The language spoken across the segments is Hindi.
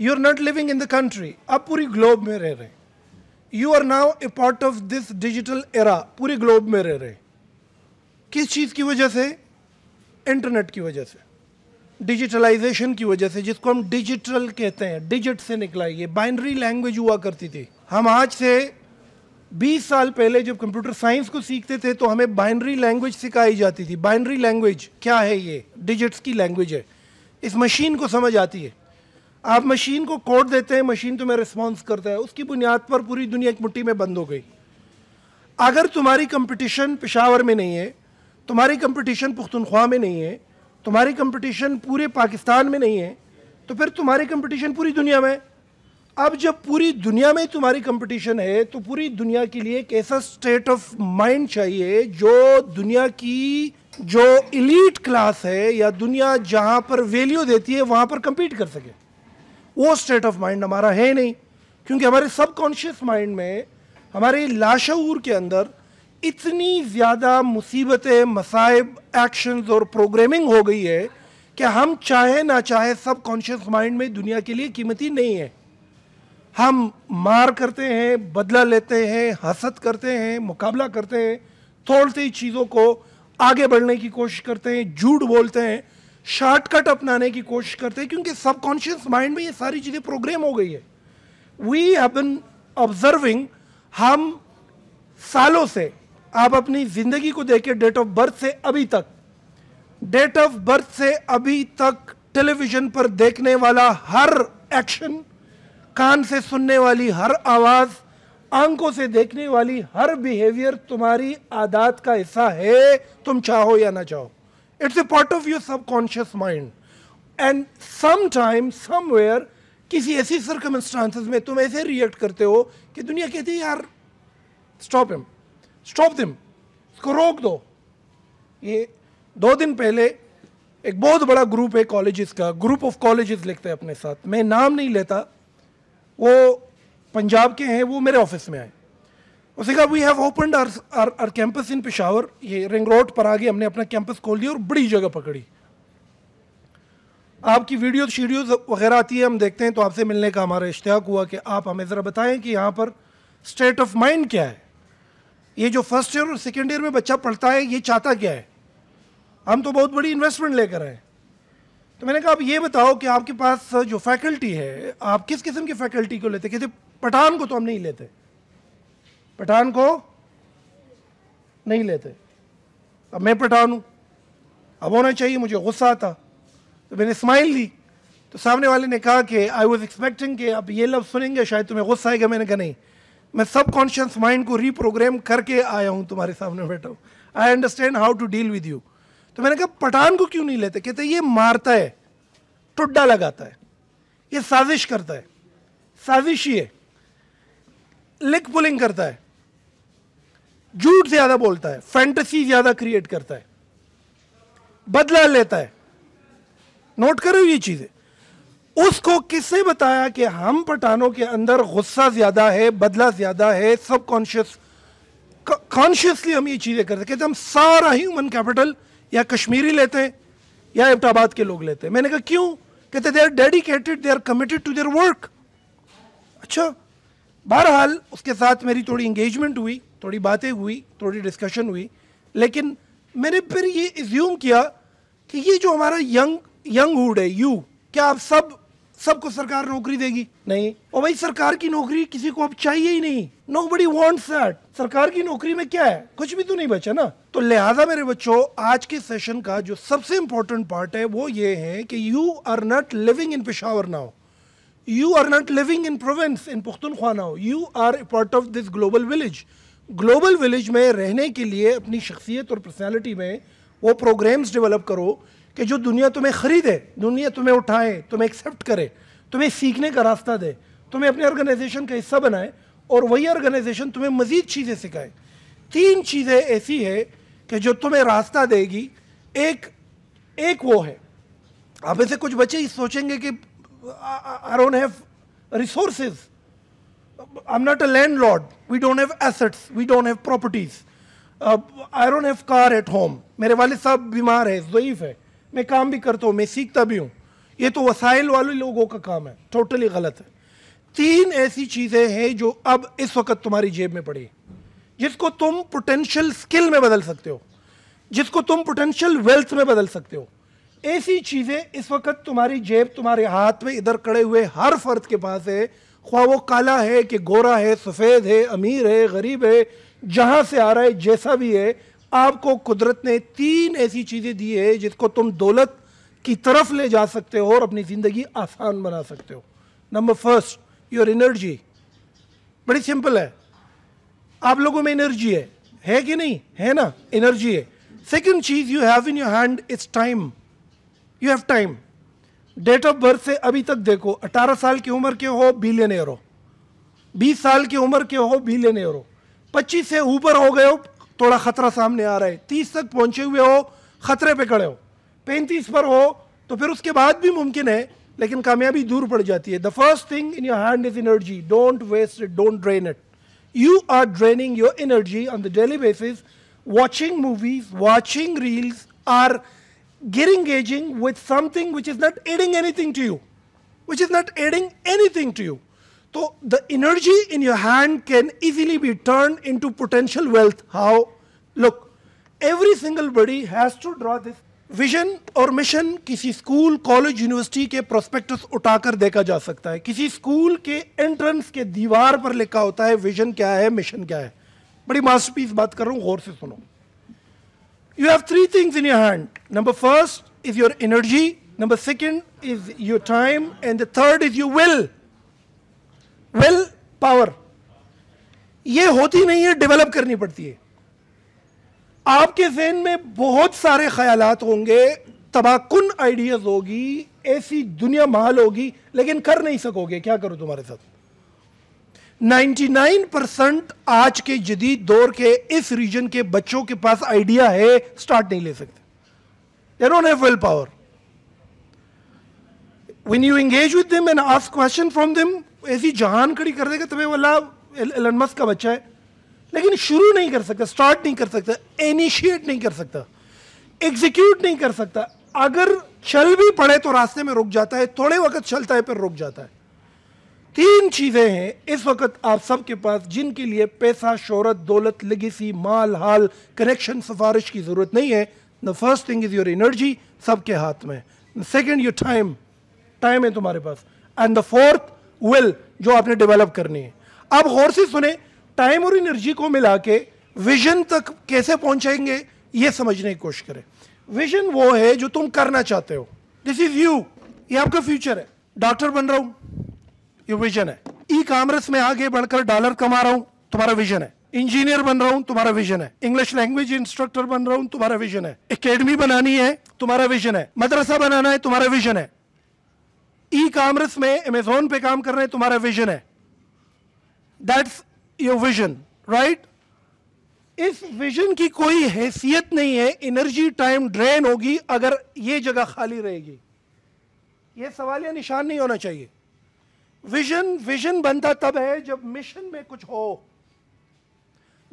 You are not living in the country आप पूरी ग्लोब में रह रहे हैं you are now a part of this digital era पूरी ग्लोब में रह रहे हैं किस चीज़ की वजह से इंटरनेट की वजह से डिजिटलाइजेशन की वजह से जिसको हम डिजिटल कहते हैं डिजिट से निकला ये बाइनरी लैंग्वेज हुआ करती थी हम आज से 20 साल पहले जब कंप्यूटर साइंस को सीखते थे तो हमें बाइनरी लैंग्वेज सिखाई जाती थी बाइनरी लैंग्वेज क्या है ये डिजिट्स की लैंग्वेज है इस मशीन को समझ आती है आप मशीन को कोड देते हैं मशीन तुम्हें रिस्पॉन्स करता है उसकी बुनियाद पर पूरी दुनिया एक मुट्ठी में बंद हो गई अगर तुम्हारी कंपटीशन पेशावर में नहीं है तुम्हारी कंपटीशन पुख्तनख्वा में नहीं है तुम्हारी कंपटीशन पूरे पाकिस्तान में नहीं है तो फिर तुम्हारी कंपटीशन पूरी दुनिया में अब जब पूरी दुनिया में तुम्हारी कंपटीशन है तो पूरी दुनिया के लिए एक ऐसा स्टेट ऑफ माइंड चाहिए जो दुनिया की जो इलीट क्लास है या दुनिया जहाँ पर वैल्यू देती है वहाँ पर कम्पीट कर सके वो स्टेट ऑफ माइंड हमारा है नहीं क्योंकि हमारे सबकॉन्शियस माइंड में हमारे लाशूर के अंदर इतनी ज़्यादा मुसीबतें मसाइब एक्शंस और प्रोग्रामिंग हो गई है कि हम चाहे ना चाहे सब कॉन्शियस माइंड में दुनिया के लिए कीमती नहीं है हम मार करते हैं बदला लेते हैं हसद करते हैं मुकाबला करते हैं तोड़ते ही चीज़ों को आगे बढ़ने की कोशिश करते हैं झूठ बोलते हैं शॉर्टकट अपनाने की कोशिश करते हैं क्योंकि सबकॉन्शियस माइंड में ये सारी चीज़ें प्रोग्राम हो गई है वी हैव बिन ऑब्जर्विंग हम सालों से आप अपनी ज़िंदगी को देखें डेट ऑफ बर्थ से अभी तक डेट ऑफ बर्थ से अभी तक टेलीविज़न पर देखने वाला हर एक्शन कान से सुनने वाली हर आवाज़ आंखों से देखने वाली हर बिहेवियर तुम्हारी आदात का हिस्सा है तुम चाहो या ना चाहो it's a part of your subconscious mind and some time somewhere किसी ऐसी सरकमस्टांसिस में तुम ऐसे रिएक्ट करते हो कि दुनिया कहती है यार स्टॉप हिम स्टॉप दिम इसको रोक दो ये दो दिन पहले एक बहुत बड़ा ग्रुप है कॉलेजेस का ग्रुप ऑफ कॉलेजेस लिखते हैं अपने साथ मैं नाम नहीं लेता वो पंजाब के हैं वो मेरे ऑफिस में आए उसने कहा we have opened our our our campus in Peshawar ये रिंग रोड पर आ गए हमने अपना कैंपस खोल दिया और बड़ी जगह पकड़ी आपकी वीडियो शीडियोज वगैरह आती है हम देखते हैं तो आपसे मिलने का हमारा इश्तियाक हुआ कि आप हमें ज़रा बताएं कि यहाँ पर स्टेट ऑफ माइंड क्या है ये जो फर्स्ट ईयर और सेकेंड ईयर में बच्चा पढ़ता है ये चाहता क्या है हम तो बहुत बड़ी इन्वेस्टमेंट लेकर आए तो मैंने कहा आप ये बताओ कि आपके पास जो फैकल्टी है आप किस किस्म की फैकल्टी को लेते किसी पठान को तो हम नहीं लेते पठान को नहीं लेते अब मैं पठान हूँ अब होना चाहिए मुझे गुस्सा आता तो मैंने स्माइल दी तो सामने वाले ने कहा कि आई वॉज एक्सपेक्टिंग कि अब ये लफ्ज़ सुनेंगे शायद तुम्हें गुस्सा आएगा मैंने कहा नहीं मैं सब कॉन्शियस माइंड को रीप्रोग्राम करके आया हूँ तुम्हारे सामने बैठा हूँ I understand how to deal with you तो मैंने कहा पठान को क्यों नहीं लेते कहते ये मारता है टुड्डा लगाता है ये साजिश करता है साजिश ही है लिक पुलिंग करता है झूठ ज्यादा बोलता है फैंटेसी ज्यादा क्रिएट करता है बदला लेता है नोट करो ये चीजें उसको किसने बताया कि हम पठानों के अंदर गुस्सा ज्यादा है बदला ज्यादा है सब कॉन्शियस कॉन्शियसली हम ये चीजें करते कहते हम सारा ह्यूमन कैपिटल या कश्मीरी लेते हैं या इब्टाबाद के लोग लेते हैं मैंने कहा क्यों कहते they are dedicated they are committed to their work अच्छा बहरहाल उसके साथ मेरी थोड़ी इंगेजमेंट हुई थोड़ी बातें हुई थोड़ी डिस्कशन हुई लेकिन मैंने फिर ये इज्यूम किया कि ये जो हमारा यंग यंगहुड है यू क्या आप सब सबको सरकार नौकरी देगी नहीं और भाई सरकार की नौकरी किसी को अब चाहिए ही नहीं नो बडी वॉन्ट्स दैट सरकार की नौकरी में क्या है कुछ भी तो नहीं बचा ना तो लिहाजा मेरे बच्चों आज के सेशन का जो सबसे इंपॉर्टेंट पार्ट है वो ये है कि you are not living in Peshawar now you are not living in province in Pukhtunkhwa now. You are a part of this global village. Global village में रहने के लिए अपनी शख्सियत और पर्सनैलिटी में वो प्रोग्राम्स डेवलप करो कि जो दुनिया तुम्हें ख़रीदे दुनिया तुम्हें उठाए तुम्हें एक्सेप्ट करे तुम्हें सीखने का रास्ता दे तुम्हें अपने ऑर्गेनाइजेशन का हिस्सा बनाए और वही ऑर्गेनाइजेशन तुम्हें मज़ीद चीज़ें सिखाए तीन चीज़ें ऐसी है कि जो तुम्हें रास्ता देगी एक एक वो है आप ऐसे कुछ बच्चे ही सोचेंगे कि I, I don't have resources. I'm not a landlord. We don't have assets. We don't have properties. Uh, I don't have car at home. मेरे वाले साहब बीमार है ज़यीफ़ है मैं काम भी करता हूँ मैं सीखता भी हूँ ये तो वसाइल वाले लोगों का काम है टोटली गलत है तीन ऐसी चीज़ें हैं जो अब इस वक्त तुम्हारी जेब में पड़ी जिसको तुम पोटेंशियल स्किल में बदल सकते हो जिसको तुम पोटेंशियल वेल्थ में बदल सकते हो ऐसी चीज़ें इस वक्त तुम्हारी जेब तुम्हारे हाथ में इधर कड़े हुए हर फर्द के पास है ख्वा वो काला है कि गोरा है सफ़ेद है अमीर है गरीब है जहां से आ रहा है जैसा भी है आपको कुदरत ने तीन ऐसी चीज़ें दी है जिसको तुम दौलत की तरफ ले जा सकते हो और अपनी ज़िंदगी आसान बना सकते हो नंबर फर्स्ट योर एनर्जी बड़ी सिंपल है आप लोगों में एनर्जी है है कि नहीं है ना एनर्जी है सेकंड चीज़ you have in your hand it's time you have time date of birth से अभी तक देखो 18 साल की उम्र के हो बिलियन हो 20 साल की उम्र के हो बिलियन हो 25 से ऊपर हो गए हो थोड़ा ख़तरा सामने आ रहा है 30 तक पहुंचे हुए हो ख़तरे पे खड़े हो 35 पर हो तो फिर उसके बाद भी मुमकिन है लेकिन कामयाबी दूर पड़ जाती है the first thing in your hand is energy don't waste it don't drain it you are draining your energy on the daily basis watching movies watching reels or get engaging with something which is not adding anything to you, which is not adding anything to you. So the energy in your hand can easily be turned into potential wealth. How? Look, every single body has to draw this vision और मिशन किसी स्कूल कॉलेज यूनिवर्सिटी के प्रोस्पेक्टस उठाकर देखा जा सकता है किसी स्कूल के एंट्रेंस के दीवार पर लिखा होता है विजन क्या है मिशन क्या है बड़ी मास्टरपीस बात कर रहा हूँ गौर से सुनो You have three things in your hand. Number first is your energy. Number second is your time. And the third is your will. Will, power. ये होती नहीं है डेवलप करनी पड़ती है आपके जहन में बहुत सारे ख्याल होंगे तबाकुन आइडियाज होगी ऐसी दुनिया माल होगी लेकिन कर नहीं सकोगे क्या करो तुम्हारे साथ 99% आज के जदीद दौर के इस रीजन के बच्चों के पास आइडिया है स्टार्ट नहीं ले सकते don't have will power when you engage with them and ask question from them ऐसी जहान खड़ी कर देगा तुम्हें वाला एलनमस का बच्चा है लेकिन शुरू नहीं कर सकता स्टार्ट नहीं कर सकता इनिशिएट नहीं कर सकता एग्जीक्यूट नहीं कर सकता अगर चल भी पड़े तो रास्ते में रुक जाता है थोड़े वक्त चलता है फिर रुक जाता है तीन चीज़ें हैं इस वक्त आप सबके पास जिनके लिए पैसा शोहरत दौलत लगीसी माल हाल कनेक्शन सिफारिश की ज़रूरत नहीं है the first thing is your energy सबके हाथ में सेकेंड योर टाइम टाइम है तुम्हारे पास एंड द फोर्थ विल जो आपने डेवलप करनी है आप गौर से सुने टाइम और एनर्जी को मिला के विजन तक कैसे पहुंचेंगे ये समझने की कोशिश करें विजन वो है जो तुम करना चाहते हो दिस इज़ यू ये आपका फ्यूचर है डॉक्टर बन रहा हूं ये विजन है ई कॉमर्स में आगे बढ़कर डॉलर कमा रहा हूं तुम्हारा विजन है इंजीनियर बन रहा हूं तुम्हारा विजन है इंग्लिश लैंग्वेज इंस्ट्रक्टर बन रहा हूं तुम्हारा विजन है एकेडमी बनानी है तुम्हारा विजन है मदरसा बनाना है तुम्हारा विजन है ई कॉमर्स में अमेजोन पे काम करना है तुम्हारा विजन है दैट्स योर विजन राइट इस विजन की कोई हैसियत नहीं है एनर्जी टाइम ड्रेन होगी अगर ये जगह खाली रहेगी ये सवाल या निशान नहीं होना चाहिए विजन विजन बनता तब है जब मिशन में कुछ हो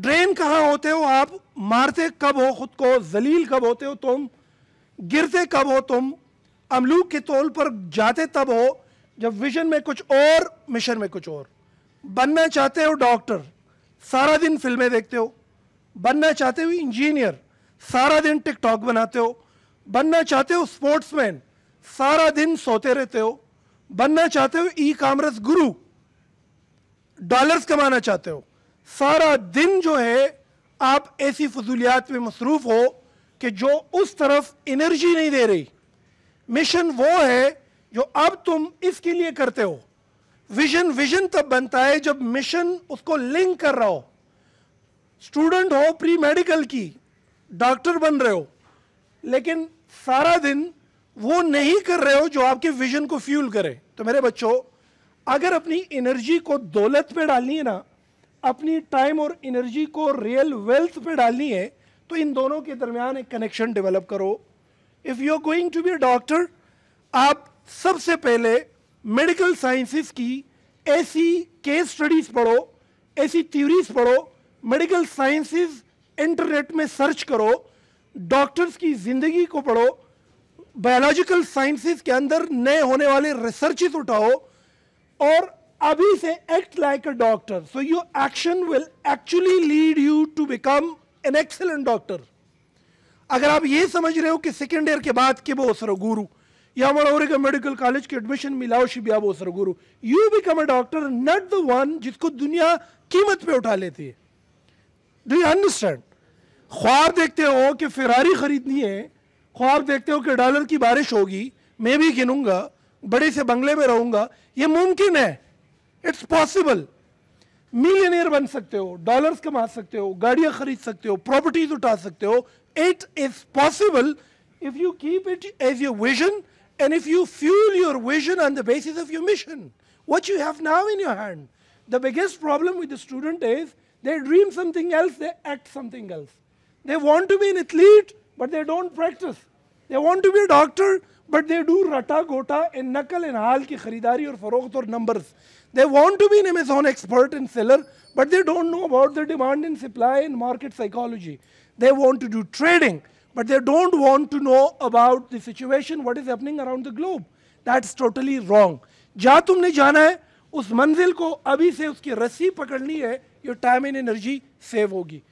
ड्रेन कहां होते हो आप मारते कब हो खुद को जलील कब होते हो तुम गिरते कब हो तुम अमलूक के तौल पर जाते तब हो जब विजन में कुछ और मिशन में कुछ और बनना चाहते हो डॉक्टर सारा दिन फिल्में देखते हो बनना चाहते हो इंजीनियर सारा दिन टिकटॉक बनाते हो बनना चाहते हो स्पोर्ट्समैन सारा दिन सोते रहते हो बनना चाहते हो ई कॉमर्स गुरु डॉलर्स कमाना चाहते हो सारा दिन जो है आप ऐसी फजूलियात में मसरूफ हो कि जो उस तरफ एनर्जी नहीं दे रही मिशन वो है जो अब तुम इसके लिए करते हो विजन विजन तब बनता है जब मिशन उसको लिंक कर रहा हो स्टूडेंट हो प्री मेडिकल की डॉक्टर बन रहे हो लेकिन सारा दिन वो नहीं कर रहे हो जो आपके विजन को फ्यूल करे तो मेरे बच्चों अगर अपनी एनर्जी को दौलत पे डालनी है ना अपनी टाइम और एनर्जी को रियल वेल्थ पे डालनी है तो इन दोनों के दरमियान एक कनेक्शन डेवलप करो if you are going to be a doctor आप सबसे पहले मेडिकल साइंसिस की ऐसी केस स्टडीज़ पढ़ो ऐसी थ्योरीज पढ़ो मेडिकल साइंसिस इंटरनेट में सर्च करो डॉक्टर्स की ज़िंदगी को पढ़ो बायोलॉजिकल साइंसेस के अंदर नए होने वाले रिसर्चेस उठाओ और अभी से act like a doctor so your action will actually lead you to become an excellent doctor अगर आप ये समझ रहे हो कि सेकेंड ईयर के बाद के वो सर गुरु या हमारा और मेडिकल कॉलेज के एडमिशन मिलाओ शिबिया वो सर गुरु you become a doctor not the one जिसको दुनिया कीमत पे उठा लेती है डू यू अंडरस्टैंड ख्वाब देखते हो कि फिरारी खरीदनी है ख्वाब देखते हो कि डॉलर की बारिश होगी मैं भी गिनूंगा बड़े से बंगले में रहूंगा ये मुमकिन है इट्स पॉसिबल मिलियनियर बन सकते हो डॉलर्स कमा सकते हो गाड़ियां खरीद सकते हो प्रॉपर्टीज उठा सकते हो it is possible if you keep it as your vision and if you fuel your vision on the basis of your mission what you have now in your hand the biggest problem with the student is they dream something else they act something else they want to be an athlete but they don't practice. They want to be a doctor, but they do rata gota and nakal and hal ki kharidari or farokht or numbers. They want to be an Amazon expert and seller, but they don't know about the demand and supply and market psychology. They want to do trading, but they don't want to know about the situation, what is happening around the globe. That's totally wrong. जहाँ तुमने जाना है उस मंजिल को अभी से उसकी रस्सी पकड़नी है your time and energy save होगी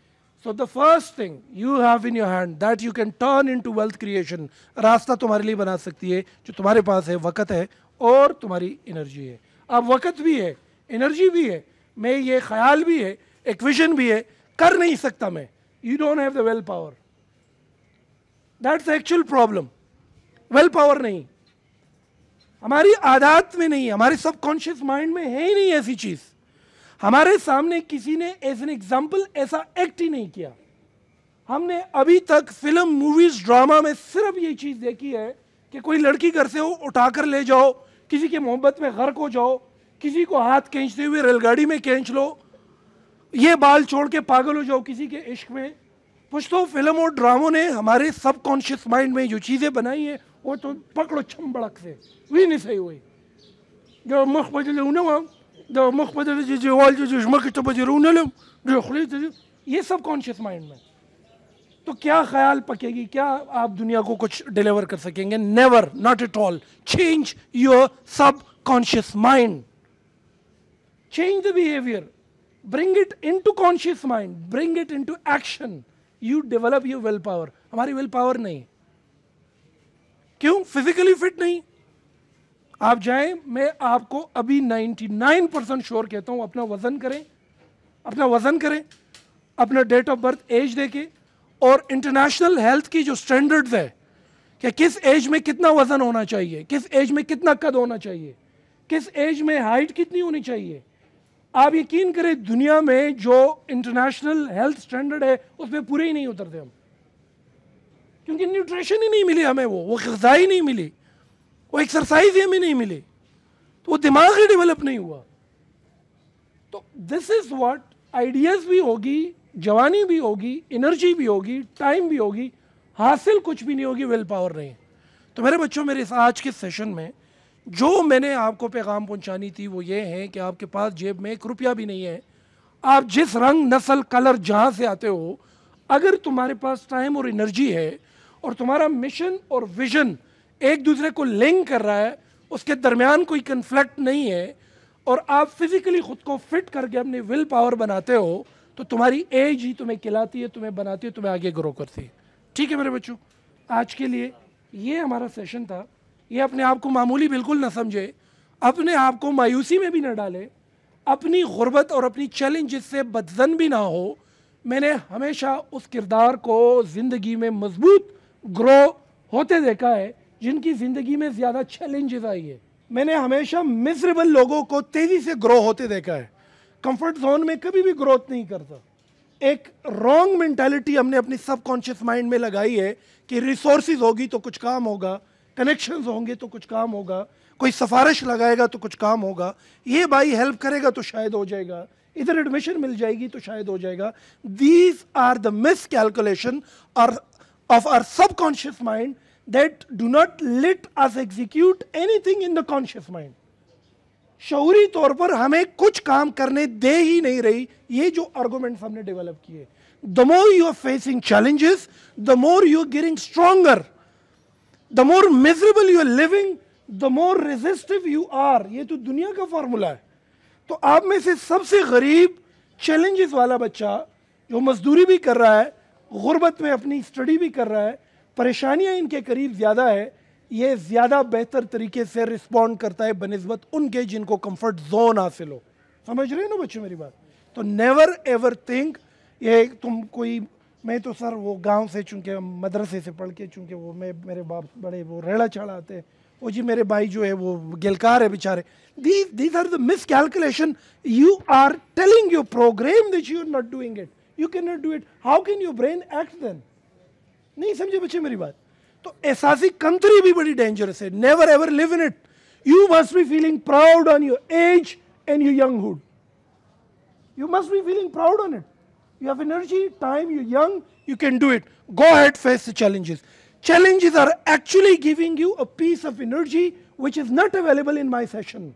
so the first thing you have in your hand that you can turn into wealth वेल्थ क्रिएशन रास्ता तुम्हारे लिए बना सकती है जो तुम्हारे पास है वक़्त है और तुम्हारी एनर्जी है अब वक़्त भी है एनर्जी भी है मैं ये ख्याल भी है एक विजन भी है कर नहीं सकता मैं you don't have the will power that's actual problem will power नहीं हमारी आदत में नहीं हमारे सबकॉन्शियस माइंड में है ही नहीं ऐसी चीज़ हमारे सामने किसी ने एज एन एग्जाम्पल ऐसा एक्ट ही नहीं किया हमने अभी तक फिल्म मूवीज ड्रामा में सिर्फ ये चीज़ देखी है कि कोई लड़की घर से हो उठा कर ले जाओ किसी के मोहब्बत में गर्क हो जाओ किसी को हाथ खींचते हुए रेलगाड़ी में खींच लो ये बाल छोड़ के पागल हो जाओ किसी के इश्क में कुछ तो फिल्म और ड्रामों ने हमारे सब कॉन्शियस माइंड में जो चीज़ें बनाई हैं वो तो पकड़ो छम बड़क से वही नहीं सही हुई जो मुख्य सब कॉन्शियस माइंड में तो क्या ख्याल पकेगी क्या आप दुनिया को कुछ डिलीवर कर सकेंगे never not at all change your subconscious mind change the behaviour bring it into conscious mind bring it into action you develop your will power हमारी विल पावर नहीं क्यों फिजिकली फिट नहीं आप जाएं मैं आपको अभी 99 परसेंट श्योर कहता हूँ अपना वज़न करें अपना वज़न करें अपना डेट ऑफ बर्थ एज देखें और इंटरनेशनल हेल्थ की जो स्टैंडर्ड्स है कि किस एज में कितना वज़न होना चाहिए किस एज में कितना कद होना चाहिए किस एज में हाइट कितनी होनी चाहिए आप यकीन करें दुनिया में जो इंटरनेशनल हेल्थ स्टैंडर्ड है उसमें पूरे ही नहीं उतरते हम क्योंकि न्यूट्रिशन ही नहीं मिली हमें वो वो गज़ा ही नहीं मिली वो एक्सरसाइज हमें नहीं मिली तो वो दिमाग ही डेवलप नहीं हुआ तो दिस इज वॉट आइडियाज भी होगी जवानी भी होगी एनर्जी भी होगी टाइम भी होगी हासिल कुछ भी नहीं होगी विल पावर नहीं तो मेरे बच्चों मेरे इस आज के सेशन में जो मैंने आपको पैगाम पहुंचानी थी वो ये है कि आपके पास जेब में एक रुपया भी नहीं है आप जिस रंग नस्ल कलर जहाँ से आते हो अगर तुम्हारे पास टाइम और एनर्जी है और तुम्हारा मिशन और विजन एक दूसरे को लिंक कर रहा है उसके दरमियान कोई कन्फ्लिक्ट नहीं है और आप फिज़िकली ख़ुद को फिट करके अपनी विल पावर बनाते हो तो तुम्हारी एज ही तुम्हें खिलाती है तुम्हें बनाती है तुम्हें आगे ग्रो करती है ठीक है मेरे बच्चों आज के लिए ये हमारा सेशन था ये अपने आप को मामूली बिल्कुल ना समझे अपने आप को मायूसी में भी ना डाले अपनी गुर्बत और अपनी चैलेंज से बदजन भी ना हो मैंने हमेशा उस किरदार को ज़िंदगी में मजबूत ग्रो होते देखा है जिनकी ज़िंदगी में ज़्यादा चैलेंजेस आई है मैंने हमेशा मिजरेबल लोगों को तेज़ी से ग्रो होते देखा है कंफर्ट जोन में कभी भी ग्रोथ नहीं करता एक रॉन्ग मेंटेलिटी हमने अपनी सबकॉन्शियस माइंड में लगाई है कि रिसोर्सिस होगी तो कुछ काम होगा कनेक्शंस होंगे तो कुछ काम होगा कोई सफारिश लगाएगा तो कुछ काम होगा ये भाई हेल्प करेगा तो शायद हो जाएगा इधर एडमिशन मिल जाएगी तो शायद हो जाएगा these are the miscalculation of our subconscious mind that do not let us execute anything in the conscious mind शौरी तौर पर हमें कुछ काम करने दे ही नहीं रही ये जो आर्गूमेंट्स हमने डेवलप किए the more you are facing challenges the more you are getting stronger the more miserable you are living the more resistive you are ये तो दुनिया का फॉर्मूला है तो आप में से सबसे गरीब चैलेंजेस वाला बच्चा जो मजदूरी भी कर रहा है गुर्बत में अपनी स्टडी भी कर रहा है परेशानियाँ इनके करीब ज़्यादा है ये ज़्यादा बेहतर तरीके से रिस्पॉन्ड करता है बनस्बत उनके जिनको कम्फर्ट जोन हासिल हो समझ रहे हो ना बच्चों मेरी बात तो नेवर एवर थिंक ये तुम कोई मैं तो सर वो गांव से चूँकि मदरसे से पढ़ के चूँकि वो मैं मेरे बाप बड़े वो रेड़ा चढ़ाते हैं वो जी मेरे भाई जो है वो गिलकार है बेचारे these these are the miscalculation you are telling your program which you are not doing it you can not do it how can your brain act then नहीं समझे बच्चे मेरी बात तो एहसासी कंट्री भी बड़ी डेंजरस है never ever live in it you must be feeling proud on your age and your younghood you must be feeling proud on it you have energy time you young you can do it go head face the challenges challenges are actually giving you a piece of energy which is not available in my session,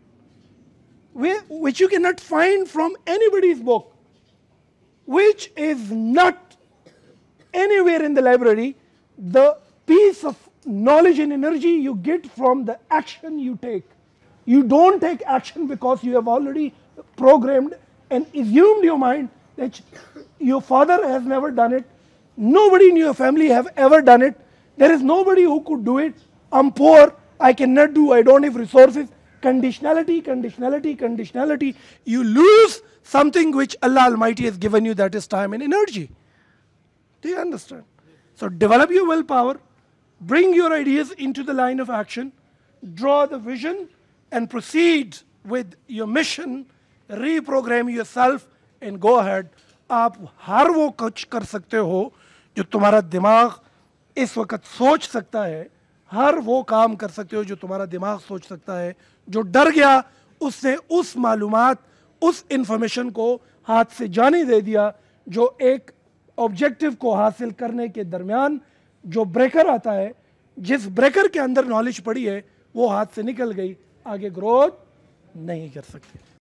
which you cannot find from anybody's book, which is not anywhere in the library, the piece of knowledge and energy you get from the action you take. You don't take action because you have already programmed and assumed your mind that your father has never done it. Nobody in your family have ever done it. There is nobody who could do it. I'm poor. I cannot do. I don't have resources. Conditionality, conditionality, conditionality. You lose something which Allah Almighty has given you that is time and energy. Do you understand? So develop your willpower, bring your ideas into the line of action, draw the vision, and proceed with your mission, reprogram yourself, and go ahead. आप हर वो कुछ कर सकते हो जो तुम्हारा दिमाग इस वक्त सोच सकता है हर वो काम कर सकते हो जो तुम्हारा दिमाग सोच सकता है जो डर गया उसने उस मालूम उस इंफॉर्मेशन को हाथ से जाने दे दिया जो एक ऑब्जेक्टिव को हासिल करने के दरमियान जो ब्रेकर आता है जिस ब्रेकर के अंदर नॉलेज पड़ी है वो हाथ से निकल गई आगे ग्रोथ नहीं कर सकते